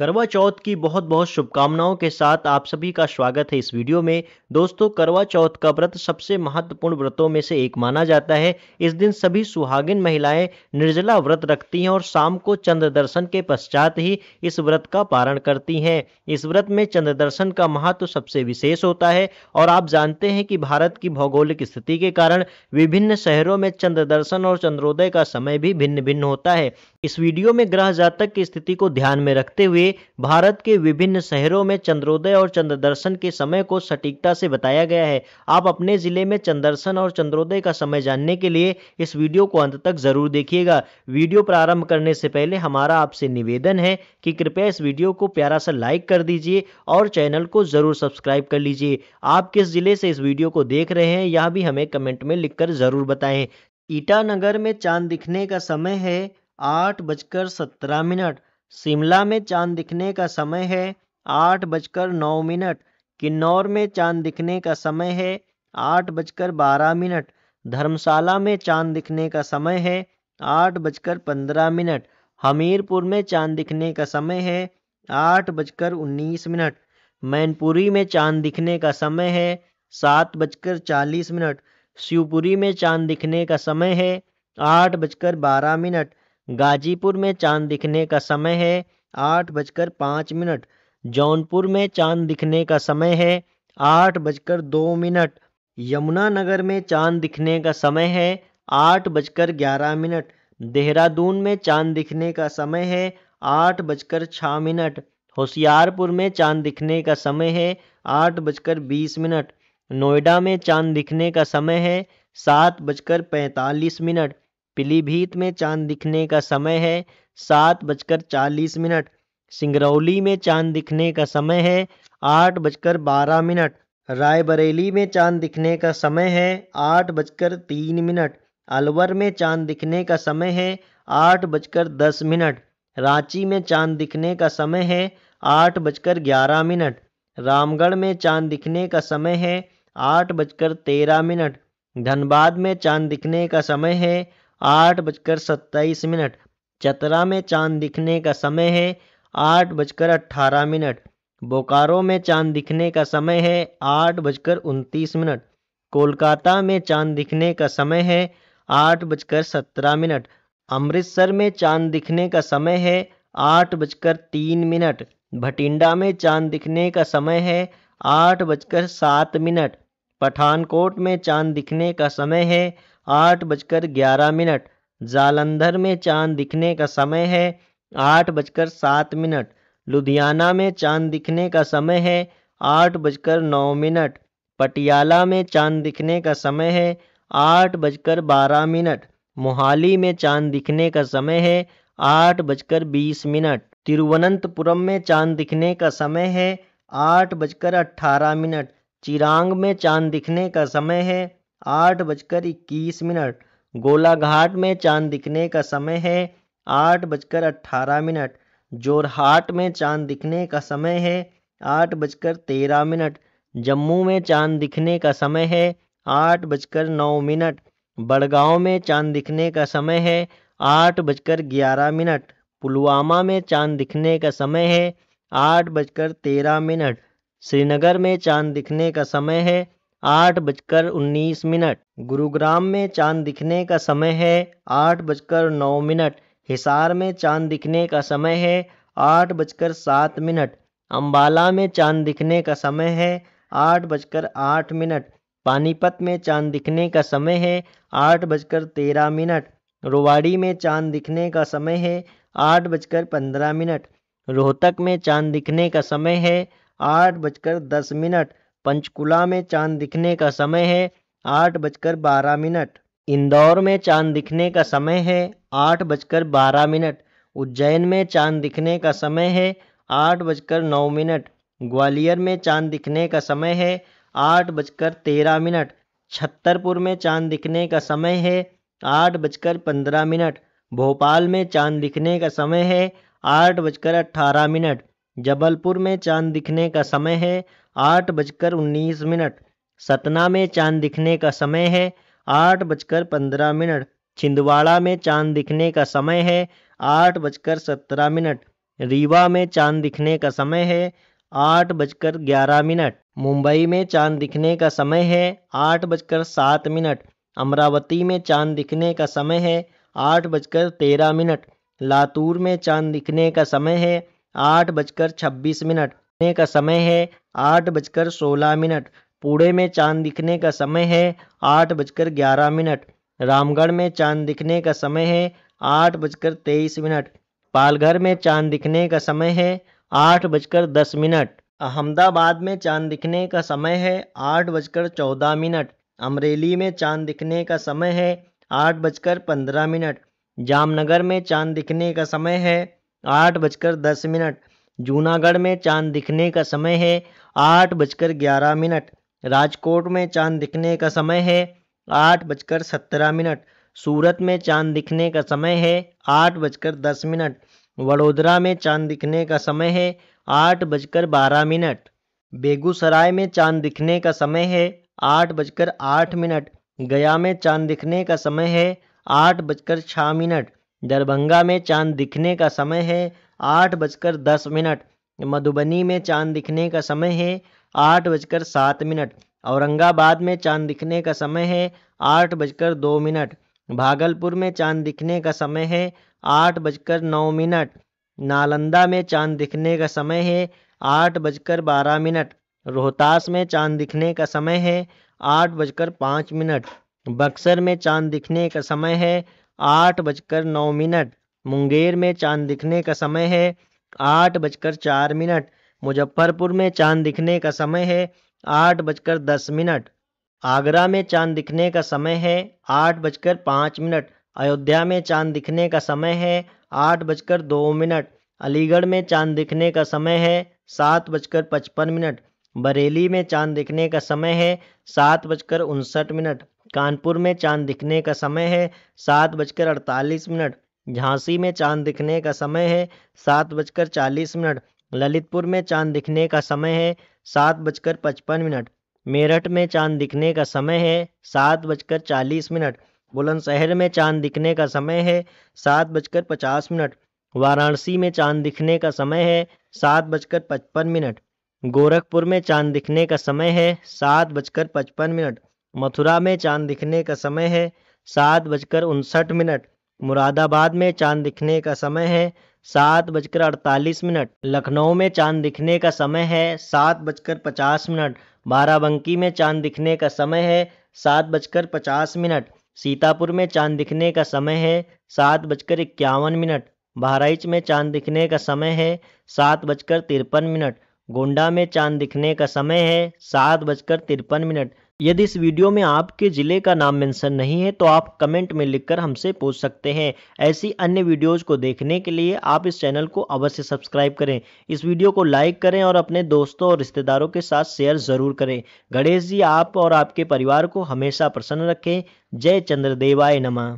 करवा चौथ की बहुत बहुत शुभकामनाओं के साथ आप सभी का स्वागत है इस वीडियो में दोस्तों करवा चौथ का व्रत सबसे महत्वपूर्ण व्रतों में से एक माना जाता है इस दिन सभी सुहागिन महिलाएं निर्जला व्रत रखती हैं और शाम को चंद्र दर्शन के पश्चात ही इस व्रत का पारण करती हैं इस व्रत में चंद्र दर्शन का महत्व सबसे विशेष होता है और आप जानते हैं कि भारत की भौगोलिक स्थिति के कारण विभिन्न शहरों में चंद्र दर्शन और चंद्रोदय का समय भी भिन्न भिन्न होता है इस वीडियो में ग्रह जातक की स्थिति को ध्यान में रखते हुए भारत के विभिन्न शहरों में चंद्रोदय और चंद्रदर्शन के समय को सटीकता से बताया गया है आप अपने जिले में चंद्रदर्शन और चंद्रोदय का समय जानने के लिए इस वीडियो को अंत तक जरूर देखिएगा वीडियो प्रारंभ करने से पहले हमारा आपसे निवेदन है कि कृपया इस वीडियो को प्यारा सा लाइक कर दीजिए और चैनल को जरूर सब्सक्राइब कर लीजिए आप किस जिले से इस वीडियो को देख रहे हैं यह भी हमें कमेंट में लिखकर जरूर बताएं ईटानगर में चांद दिखने का समय है आठ बजकर सत्रह मिनट शिमला में चांद दिखने का समय है आठ बजकर नौ मिनट किन्नौर में चांद दिखने का समय है आठ बजकर बारह मिनट धर्मशाला में चांद दिखने का समय है आठ बजकर पंद्रह मिनट हमीरपुर में चांद दिखने का समय है आठ बजकर उन्नीस मिनट मैनपुरी में चांद दिखने का समय है सात बजकर चालीस मिनट शिवपुरी में चांद दिखने का समय है आठ बजकर बारह मिनट गाजीपुर में चांद दिखने का समय है आठ बजकर पाँच मिनट जौनपुर में चांद दिखने का समय है आठ बजकर दो मिनट यमुनानगर में चांद दिखने का समय है आठ बजकर ग्यारह मिनट देहरादून में चांद दिखने का समय है आठ बजकर छः मिनट होशियारपुर में चांद दिखने का समय है आठ बजकर बीस मिनट नोएडा में चांद दिखने का समय है सात बजकर पैंतालीस मिनट पीलीभीत में चांद दिखने का समय है सात बजकर चालीस मिनट सिंगरौली में चांद दिखने का समय है आठ बजकर बारह मिनट रायबरेली में चांद दिखने का समय है आठ बजकर तीन मिनट अलवर में चांद दिखने का समय है आठ बजकर दस मिनट रांची में चांद दिखने का समय है आठ बजकर ग्यारह मिनट रामगढ़ में चांद दिखने का समय है आठ बजकर तेरह मिनट धनबाद में चांद दिखने का समय है आठ बजकर सत्ताईस मिनट चतरा में चांद दिखने का समय है आठ बजकर अट्ठारह मिनट बोकारो में चांद दिखने का समय है आठ बजकर उनतीस मिनट कोलकाता में चांद दिखने का समय है आठ बजकर सत्रह मिनट अमृतसर में चांद दिखने का समय है आठ बजकर तीन मिनट भटिंडा में चांद दिखने का समय है आठ बजकर सात मिनट पठानकोट में चांद दिखने का समय है आठ बजकर ग्यारह मिनट जालंधर में चांद दिखने का समय है आठ बजकर सात मिनट लुधियाना में चांद दिखने का समय है आठ बजकर नौ मिनट पटियाला में चांद दिखने का समय है आठ बजकर बारह मिनट मोहाली में चांद दिखने का समय है आठ बजकर बीस मिनट तिरुवनंतपुरम में चांद दिखने का समय है आठ बजकर अट्ठारह मिनट चिरांग में चांद दिखने का समय है आठ बजकर इक्कीस मिनट गोलाघाट में चांद दिखने का समय है आठ बजकर अट्ठारह मिनट जोरहाट में चांद दिखने का समय है आठ बजकर तेरह मिनट जम्मू में चांद दिखने का समय है आठ बजकर नौ मिनट बड़गांव में चांद दिखने का समय है आठ बजकर ग्यारह मिनट पुलवामा में चांद दिखने का समय है आठ बजकर तेरह मिनट श्रीनगर में चांद दिखने का समय है आठ बजकर उन्नीस मिनट गुरुग्राम में चांद दिखने का समय है आठ बजकर नौ मिनट हिसार में चांद दिखने का समय है आठ बजकर सात मिनट अम्बाला में चांद दिखने का समय है आठ बजकर आठ मिनट पानीपत में चांद दिखने का समय है आठ बजकर तेरह मिनट रोवाड़ी में चांद दिखने का समय है आठ बजकर पंद्रह मिनट रोहतक में चांद दिखने का समय है आठ बजकर दस मिनट पंचकुला में चांद दिखने का समय है आठ बजकर बारह मिनट इंदौर में चांद दिखने का समय है आठ बजकर बारह मिनट उज्जैन में चांद दिखने का समय है आठ बजकर नौ मिनट ग्वालियर में चांद दिखने का समय है आठ बजकर तेरह मिनट छत्तरपुर में चांद दिखने का समय है आठ बजकर पंद्रह मिनट भोपाल में चांद दिखने का समय है आठ बजकर अट्ठारह मिनट जबलपुर में चांद दिखने का समय है आठ बजकर उन्नीस मिनट सतना में चाँद दिखने का समय है आठ बजकर पंद्रह मिनट छिंदवाड़ा में चाँद दिखने का समय है आठ बजकर सत्रह मिनट रीवा में चाँद दिखने का समय है आठ बजकर ग्यारह मिनट मुंबई में चाँद दिखने का समय है आठ बजकर सात मिनट अमरावती में चाँद दिखने का समय है आठ बजकर तेरह मिनट लातूर में चांद दिखने का समय है आठ बजकर छब्बीस मिनट ने का समय है आठ बजकर सोलह मिनट पूड़े में चांद दिखने का समय है आठ बजकर ग्यारह मिनट रामगढ़ में चांद दिखने का समय है आठ बजकर तेईस मिनट पालघर में चांद दिखने का समय है आठ बजकर दस मिनट अहमदाबाद में चांद दिखने का समय है आठ बजकर चौदह मिनट अमरेली में चांद दिखने का समय है आठ बजकर पंद्रह मिनट जामनगर में चांद दिखने का समय है आठ बजकर दस मिनट जूनागढ़ में चांद दिखने का समय है आठ बजकर ग्यारह मिनट राजकोट में चांद दिखने का समय है आठ बजकर सत्रह मिनट सूरत में चांद दिखने का समय है आठ बजकर दस मिनट वडोदरा में चांद दिखने का समय है आठ बजकर बारह मिनट बेगूसराय में चांद दिखने का समय है आठ बजकर आठ मिनट गया में चांद दिखने का समय है आठ बजकर छः मिनट दरभंगा में चांद दिखने का समय है आठ बजकर दस मिनट मधुबनी में चांद दिखने का समय है आठ बजकर सात मिनट औरंगाबाद में चांद दिखने का समय है आठ बजकर दो मिनट भागलपुर में चांद दिखने का समय है आठ बजकर नौ मिनट नालंदा में चांद दिखने का समय है आठ बजकर बारह मिनट रोहतास में चांद दिखने का समय है आठ बजकर पाँच मिनट बक्सर में चांद दिखने का समय है आठ बजकर नौ मिनट मुंगेर में चांद दिखने का समय है आठ बजकर चार मिनट मुजफ्फरपुर में चांद दिखने का समय है आठ बजकर दस मिनट आगरा में चांद दिखने का समय है आठ बजकर पाँच मिनट अयोध्या में चांद दिखने का समय है आठ बजकर दो मिनट अलीगढ़ में चांद दिखने का समय है सात बजकर पचपन मिनट बरेली में चांद दिखने का समय है सात बजकर उनसठ मिनट कानपुर में चांद दिखने का समय है सात बजकर अड़तालीस मिनट झांसी में चांद दिखने का समय है सात बजकर चालीस मिनट ललितपुर में चांद दिखने का समय है सात बजकर पचपन मिनट मेरठ में चांद दिखने का समय है सात बजकर चालीस मिनट बुलंदशहर में चांद दिखने का समय है सात बजकर पचास मिनट वाराणसी में चांद दिखने का समय है सात बजकर पचपन मिनट गोरखपुर में चांद दिखने का समय है सात बजकर पचपन मिनट मथुरा में चांद दिखने का समय है सात बजकर उनसठ मिनट मुरादाबाद में चांद दिखने का समय है सात बजकर अड़तालीस मिनट लखनऊ में चांद दिखने का समय है सात बजकर पचास मिनट बाराबंकी में चांद दिखने का समय है सात बजकर पचास मिनट सीतापुर में चांद दिखने का समय है सात बजकर इक्यावन मिनट बहराइच में चांद दिखने का समय है सात बजकर तिरपन मिनट गोंडा में चांद दिखने का समय है सात बजकर तिरपन मिनट यदि इस वीडियो में आपके ज़िले का नाम मेंशन नहीं है तो आप कमेंट में लिखकर हमसे पूछ सकते हैं ऐसी अन्य वीडियोज़ को देखने के लिए आप इस चैनल को अवश्य सब्सक्राइब करें इस वीडियो को लाइक करें और अपने दोस्तों और रिश्तेदारों के साथ शेयर ज़रूर करें गणेश जी आप और आपके परिवार को हमेशा प्रसन्न रखें जय चंद्रदेवाय नमा